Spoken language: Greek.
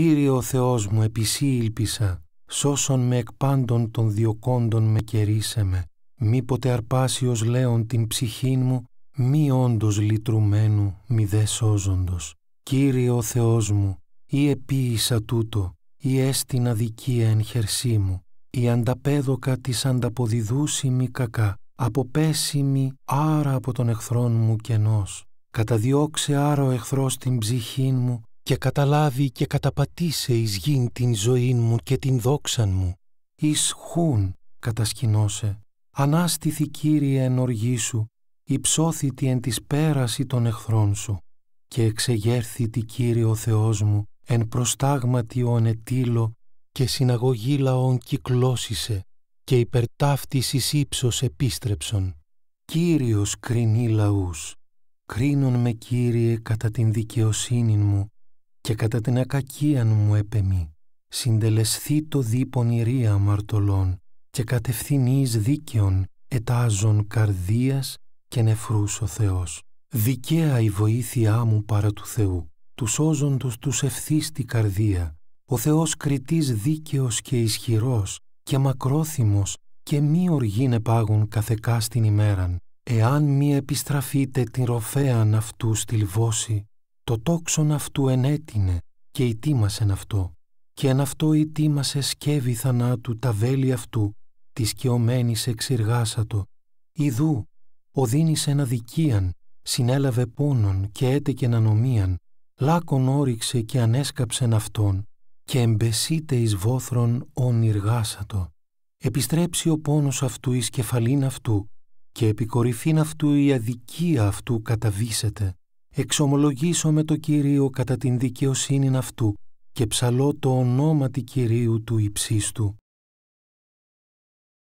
Κύριε, ο Θεός μου επισή σώσον με εκ πάντων των διοκόντων με κερίσε με, μη αρπάσιος λέον την ψυχήν μου, μη όντως λυτρουμένου, μη δε σώζοντος. Κύριο Θεός μου, ο έστιν αδικία εν χερσή μου, η ανταπέδοκα της ανταποδιδούσιμη κακά, αποπέσιμη άρα από τον εχθρόν μου κενός. Καταδιώξε άρα ο εχθρός την ψυχήν μου, και καταλάβει και καταπατήσει εις γην την ζωήν μου και την δόξαν μου. Εις χούν κατασκηνώσε. Ανάστηθη Κύριε εν οργή σου, υψώθητη εν της πέραση των εχθρών σου. Και εξεγέρθητη Κύριε ο Θεός μου, εν προστάγματι ο ανετήλο και συναγωγή λαών κυκλώσισε και υπερτάφτης ύψος επίστρεψον. Κύριος κρινεί λαούς, κρίνον με Κύριε κατά την δικαιοσύνη μου και κατά την ακακίαν μου επεμή. Συντελεσθεί το δι πονηρία αμαρτωλών και κατευθυνείς δίκαιων ετάζων καρδίας και νεφρούς ο Θεός. Δικαία η βοήθειά μου παρά του Θεού, τους σώζοντος τους ευθύς τη καρδία. Ο Θεός κριτής δίκαιος και ισχυρός και μακρόθυμος και μη οργήν επάγουν καθεκά στην ημέραν. Εάν μη επιστραφείτε την ροφέαν αυτού στη λιβώση, το τόξον αυτού ενέτεινε και ητήμασεν αυτό, και εν αυτό ητήμασε σκεύη θανάτου τα βέλη αυτού, τη σκιωμένη εξηργάσατο. Ιδού, οδύνησεν ένα δικίαν, συνέλαβε πόνον και έτεκεν ανομίαν, λάκον όριξε και ανέσκαψεν αυτόν, και εμπεσίτε εις βόθρον ονειργάσατο. Επιστρέψει ο πόνος αυτού εις κεφαλήν αυτού, και επικορυφήν αυτού η αδικία αυτού καταβίσεται εξομολογήσω με το Κυρίο κατά την δικαιοσύνην αυτού και ψαλώ το ονόματι Κυρίου του υψίστου.